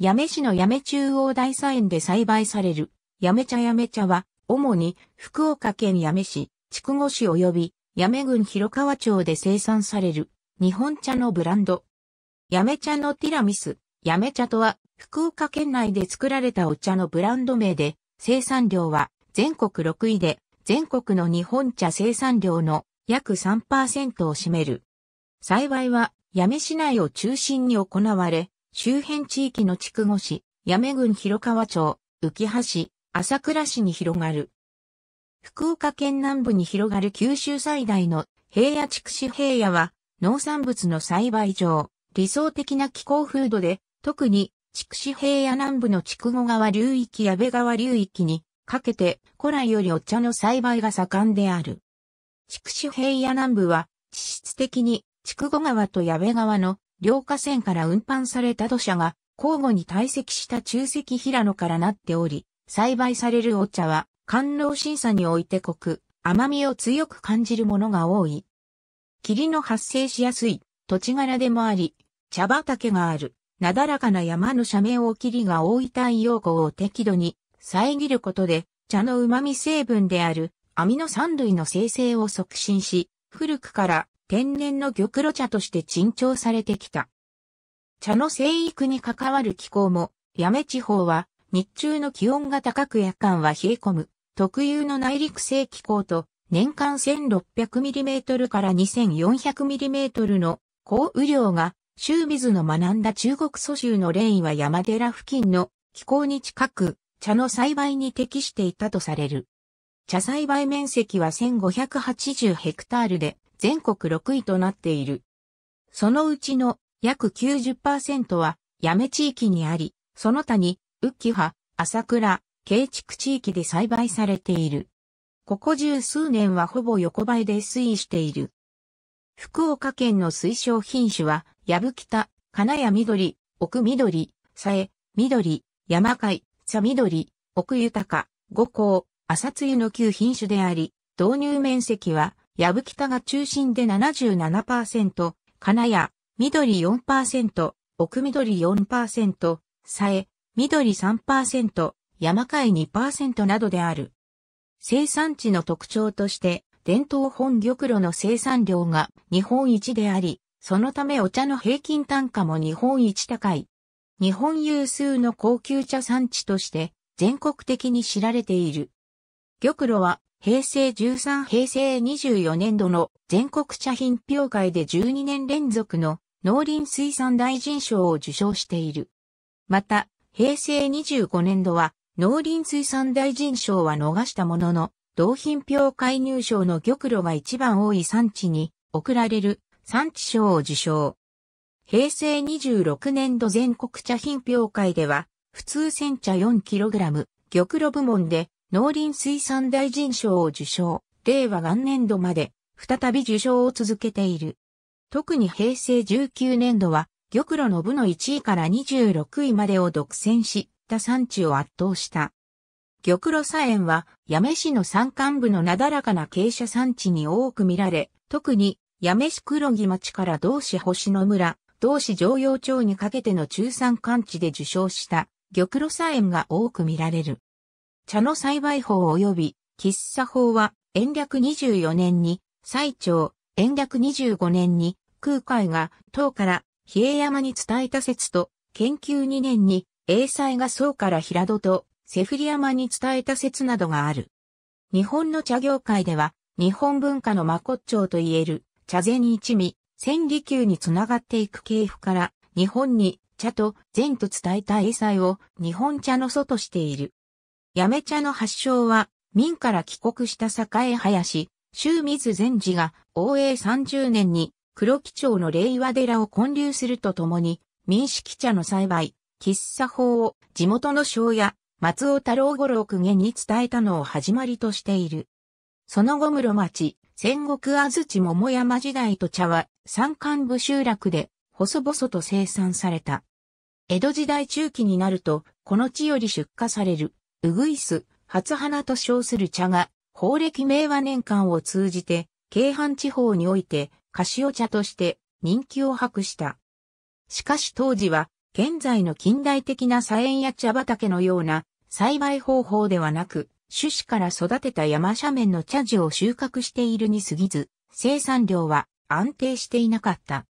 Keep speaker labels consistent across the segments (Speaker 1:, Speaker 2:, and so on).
Speaker 1: 八女市の八女中央大佐園で栽培される、八女茶八女茶は、主に福岡県八女市、筑後市及び八女郡広川町で生産される、日本茶のブランド。八女茶のティラミス、八女茶とは、福岡県内で作られたお茶のブランド名で、生産量は全国6位で、全国の日本茶生産量の約3%を占める。栽培は、八女市内を中心に行われ、周辺地域の筑後市、八女郡広川町、浮橋、朝倉市に広がる。福岡県南部に広がる九州最大の平野筑紫平野は農産物の栽培上、理想的な気候風土で、特に筑紫平野南部の筑後川流域矢部川流域にかけて古来よりお茶の栽培が盛んである。筑紫平野南部は地質的に筑後川と矢部川の両河川から運搬された土砂が交互に堆積した中石平野からなっており、栽培されるお茶は、官能審査において濃く、甘みを強く感じるものが多い。霧の発生しやすい土地柄でもあり、茶畑がある、なだらかな山の斜面を霧が覆いたい陽光を適度に遮ることで、茶の旨味成分であるアミノ酸類の生成を促進し、古くから天然の玉露茶として珍重されてきた。茶の生育に関わる気候も、八女地方は日中の気温が高く夜間は冷え込む、特有の内陸性気候と、年間 1600mm から 2400mm の降雨量が、周水の学んだ中国蘇州のレインは山寺付近の気候に近く、茶の栽培に適していたとされる。茶栽培面積は1580ヘクタールで、全国6位となっている。そのうちの約90%は、八女地域にあり、その他に、浮き葉、朝倉、慶築地域で栽培されている。ここ十数年はほぼ横ばいで推移している。福岡県の推奨品種は、やぶきた、金谷緑、奥緑、さえ、緑、山海、茶緑、奥豊か、五香、朝露の旧品種であり、導入面積は矢吹田が中心で77%、金谷、緑4%、奥緑4%、佐江、緑3%、山海2%などである。生産地の特徴として、伝統本玉露の生産量が日本一であり、そのためお茶の平均単価も日本一高い。日本有数の高級茶産地として全国的に知られている。玉露は平成13平成24年度の全国茶品評会で12年連続の農林水産大臣賞を受賞している。また、平成25年度は農林水産大臣賞は逃したものの、同品評会入賞の玉露が一番多い産地に贈られる産地賞を受賞。平成26年度全国茶品評会では、普通煎茶 4kg、玉露部門で農林水産大臣賞を受賞、令和元年度まで再び受賞を続けている。特に平成19年度は、玉露の部の1位から26位までを独占し、他産地を圧倒した。玉露砂園は、八女市の山間部のなだらかな傾斜産地に多く見られ、特に、八女市黒木町から同市星野村、同市常陽町にかけての中山間地で受賞した、玉露砂園が多く見られる。茶の栽培法及び喫茶法は、延暦24年に、最長、延暦25年に、空海が、唐から、比叡山に伝えた説と、研究2年に、英才が宋から平戸と、セフリ山に伝えた説などがある。日本の茶業界では、日本文化の真骨頂といえる、茶禅一味、千里宮につながっていく系譜から、日本に、茶と禅と伝えた英才を、日本茶の祖としている。やめ茶の発祥は、明から帰国した栄林、周水禅治が、応永30年に、黒木町の令和寺を建立するとともに、民式茶の栽培、喫茶法を地元の庄屋、松尾太郎五郎公家に伝えたのを始まりとしている。その後室町、戦国安土桃山時代と茶は、山間部集落で、細々と生産された。江戸時代中期になると、この地より出荷される。ウグイス、初花と称する茶が、法暦明和年間を通じて、京阪地方において、カシオ茶として人気を博した。しかし当時は、現在の近代的な菜園や茶畑のような栽培方法ではなく、種子から育てた山斜面の茶樹を収穫しているに過ぎず、生産量は安定していなかった。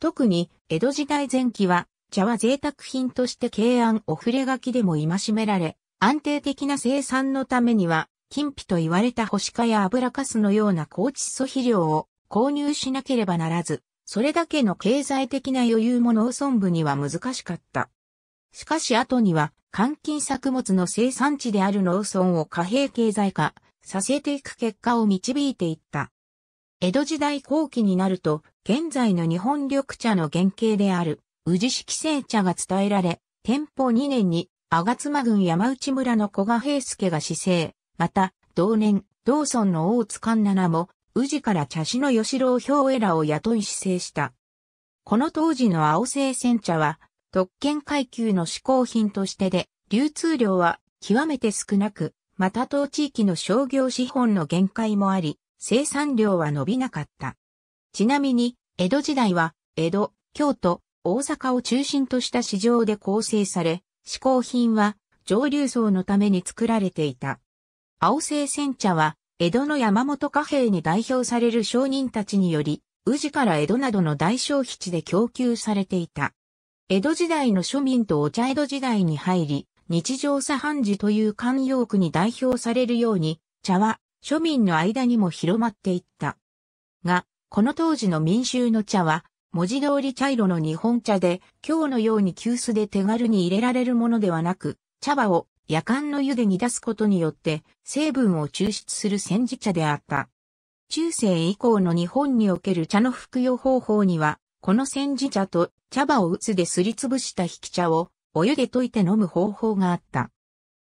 Speaker 1: 特に、江戸時代前期は、茶は贅沢品として京安お触れ書きでも戒められ、安定的な生産のためには、金皮と言われた干し化や油かすのような高窒素肥料を購入しなければならず、それだけの経済的な余裕も農村部には難しかった。しかし後には、換金作物の生産地である農村を貨幣経済化させていく結果を導いていった。江戸時代後期になると、現在の日本緑茶の原型である、宇治式製茶が伝えられ、天保2年に賀妻郡山内村の古賀平介が市政、また、同年、同村の大津勘奈も、宇治から茶師の吉郎兵衛らを雇い市政した。この当時の青青煎茶は、特権階級の嗜好品としてで、流通量は極めて少なく、また当地域の商業資本の限界もあり、生産量は伸びなかった。ちなみに、江戸時代は、江戸、京都、大阪を中心とした市場で構成され、嗜好品は上流層のために作られていた。青製煎茶は、江戸の山本貨幣に代表される商人たちにより、宇治から江戸などの大消費地で供給されていた。江戸時代の庶民とお茶江戸時代に入り、日常茶飯事という慣用句に代表されるように、茶は庶民の間にも広まっていった。が、この当時の民衆の茶は、文字通り茶色の日本茶で、今日のように急須で手軽に入れられるものではなく、茶葉を夜間の湯で煮出すことによって成分を抽出する煎じ茶であった。中世以降の日本における茶の服用方法には、この煎じ茶と茶葉を打つですりつぶした引き茶をお湯で溶いて飲む方法があった。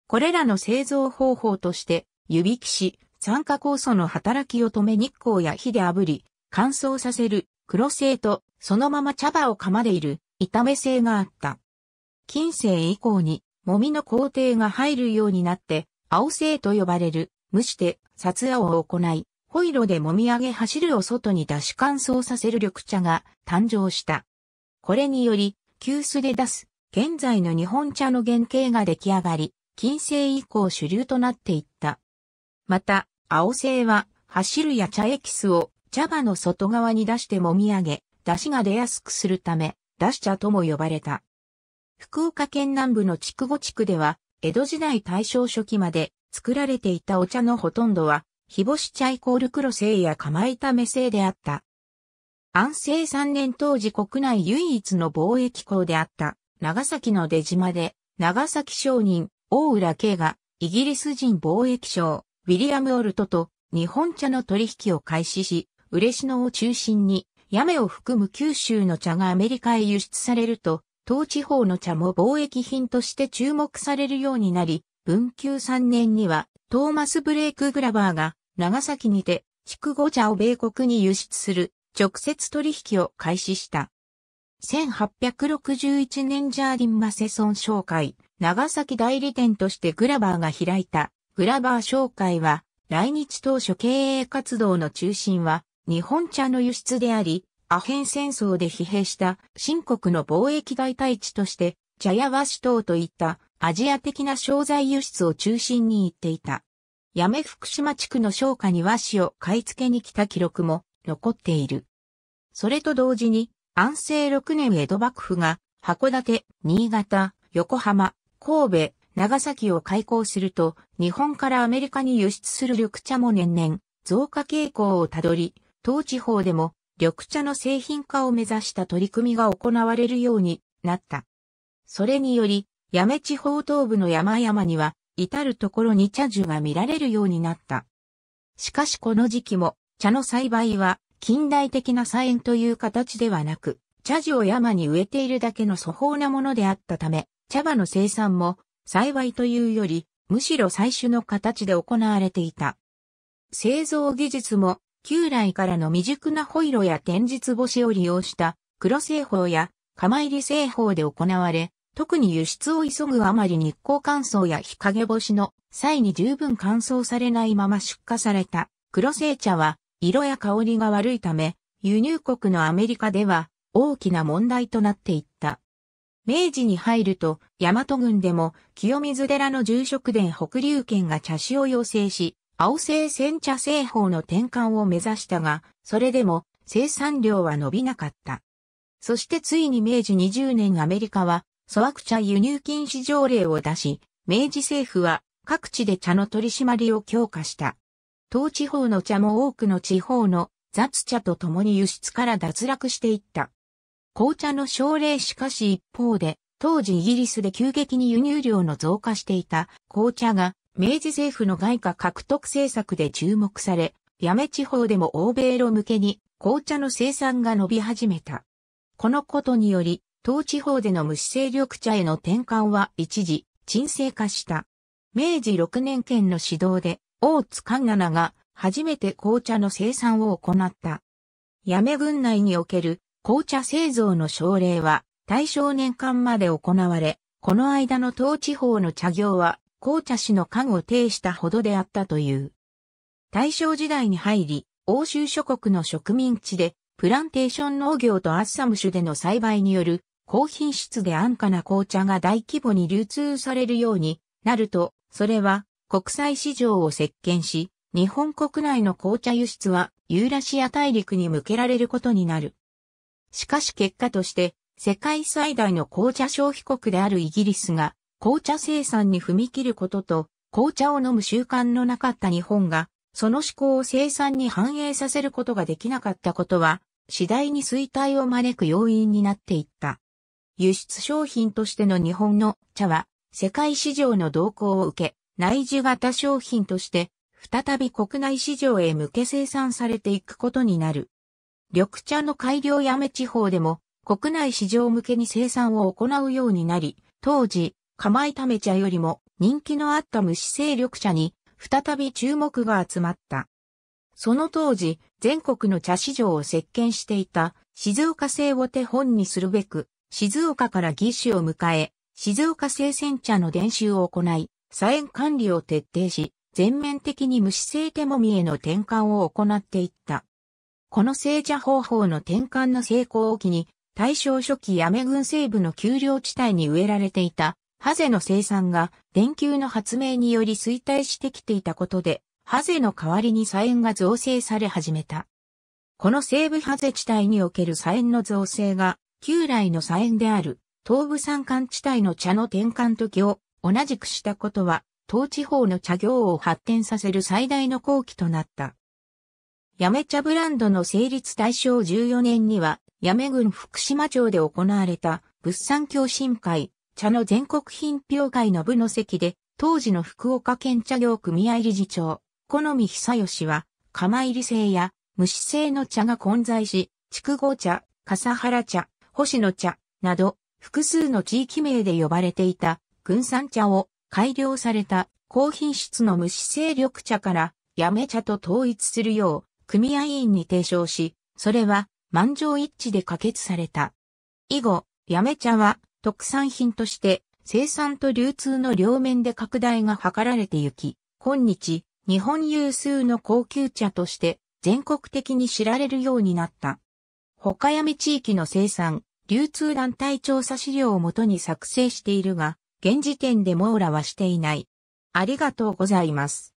Speaker 1: これらの製造方法として、湯引きし、酸化酵素の働きを止め日光や火で炙り、乾燥させる、黒製とそのまま茶葉を釜でいる、炒め性があった。近世以降に、もみの工程が入るようになって、青製と呼ばれる、蒸して、札青を行い、ホイロでもみ上げ走るを外に出し乾燥させる緑茶が誕生した。これにより、急須で出す、現在の日本茶の原型が出来上がり、近世以降主流となっていった。また、青製は、走るや茶エキスを茶葉の外側に出して揉み上げ、出汁が出やすくするため、出汁茶とも呼ばれた。福岡県南部の筑後地区では、江戸時代大正初期まで作られていたお茶のほとんどは、日干し茶イコール黒製や釜炒め製であった。安政3年当時国内唯一の貿易港であった長崎の出島で長崎商人大浦慶がイギリス人貿易商ウィリアム・オルトと日本茶の取引を開始し、嬉野を中心にやめを含む九州の茶がアメリカへ輸出されると、当地方の茶も貿易品として注目されるようになり、文久3年にはトーマス・ブレイク・グラバーが長崎にて筑後茶を米国に輸出する直接取引を開始した。1861年ジャーリン・マセソン商会、長崎代理店としてグラバーが開いたグラバー商会は来日当初経営活動の中心は日本茶の輸出であり、アヘン戦争で疲弊した新国の貿易代替地として、茶や和紙等といったアジア的な商材輸出を中心に行っていた。八女福島地区の商家に和紙を買い付けに来た記録も残っている。それと同時に、安政6年江戸幕府が函館、新潟、横浜、神戸、長崎を開港すると、日本からアメリカに輸出する緑茶も年々増加傾向をたどり、当地方でも緑茶の製品化を目指した取り組みが行われるようになった。それにより、八女地方東部の山々には、至るところに茶樹が見られるようになった。しかしこの時期も、茶の栽培は近代的な菜園という形ではなく、茶樹を山に植えているだけの粗放なものであったため、茶葉の生産も栽培というより、むしろ採取の形で行われていた。製造技術も旧来からの未熟なホイロや天日干しを利用した黒製法や釜入り製法で行われ、特に輸出を急ぐあまり日光乾燥や日陰干しの際に十分乾燥されないまま出荷された黒製茶は色や香りが悪いため、輸入国のアメリカでは大きな問題となっていった。明治に入ると、大和郡でも清水寺の住職殿北流県が茶師を要請し、青製煎茶製法の転換を目指したが、それでも生産量は伸びなかった。そしてついに明治20年アメリカは、粗悪茶輸入禁止条例を出し、明治政府は各地で茶の取り締まりを強化した。当地方の茶も多くの地方の雑茶と共に輸出から脱落していった。紅茶の奨励しかし一方で、当時イギリスで急激に輸入量の増加していた紅茶が明治政府の外貨獲得政策で注目され、八女地方でも欧米路向けに紅茶の生産が伸び始めた。このことにより、当地方での無視勢力茶への転換は一時、沈静化した。明治6年県の指導で、大津勘奈が初めて紅茶の生産を行った。八女郡内における紅茶製造の奨励は大正年間まで行われ、この間の当地方の茶業は紅茶氏の具を呈したほどであったという。大正時代に入り、欧州諸国の植民地で、プランテーション農業とアッサム種での栽培による、高品質で安価な紅茶が大規模に流通されるようになると、それは国際市場を席巻し、日本国内の紅茶輸出はユーラシア大陸に向けられることになる。しかし結果として、世界最大の紅茶消費国であるイギリスが、紅茶生産に踏み切ることと、紅茶を飲む習慣のなかった日本が、その思考を生産に反映させることができなかったことは、次第に衰退を招く要因になっていった。輸出商品としての日本の茶は、世界市場の動向を受け、内需型商品として、再び国内市場へ向け生産されていくことになる。緑茶の改良やめ地方でも、国内市場向けに生産を行うようになり、当時、釜炒め茶よりも人気のあった無視勢力茶に再び注目が集まった。その当時、全国の茶市場を席巻していた静岡製を手本にするべく、静岡から義手を迎え、静岡製煎茶の練習を行い、菜園管理を徹底し、全面的に無視性手もみへの転換を行っていった。この製茶方法の転換の成功を機に、大正初期やめ軍西部の丘陵地帯に植えられていたハゼの生産が電球の発明により衰退してきていたことで、ハゼの代わりにエンが造成され始めた。この西部ハゼ地帯におけるエンの造成が、旧来のエンである東部山間地帯の茶の転換時を同じくしたことは、東地方の茶業を発展させる最大の好機となった。やめ茶ブランドの成立大正14年には、やめ郡福島町で行われた物産共進会茶の全国品評会の部の席で、当時の福岡県茶業組合理事長、好み久義は、釜入り製や無脂製の茶が混在し、筑後茶、笠原茶、星野茶、など、複数の地域名で呼ばれていた、軍産茶を改良された高品質の無脂製緑茶から、やめ茶と統一するよう、組合員に提唱し、それは、満場一致で可決された。以後、やめ茶は、特産品として生産と流通の両面で拡大が図られてゆき、今日、日本有数の高級茶として全国的に知られるようになった。岡山地域の生産、流通団体調査資料をもとに作成しているが、現時点で網羅はしていない。ありがとうございます。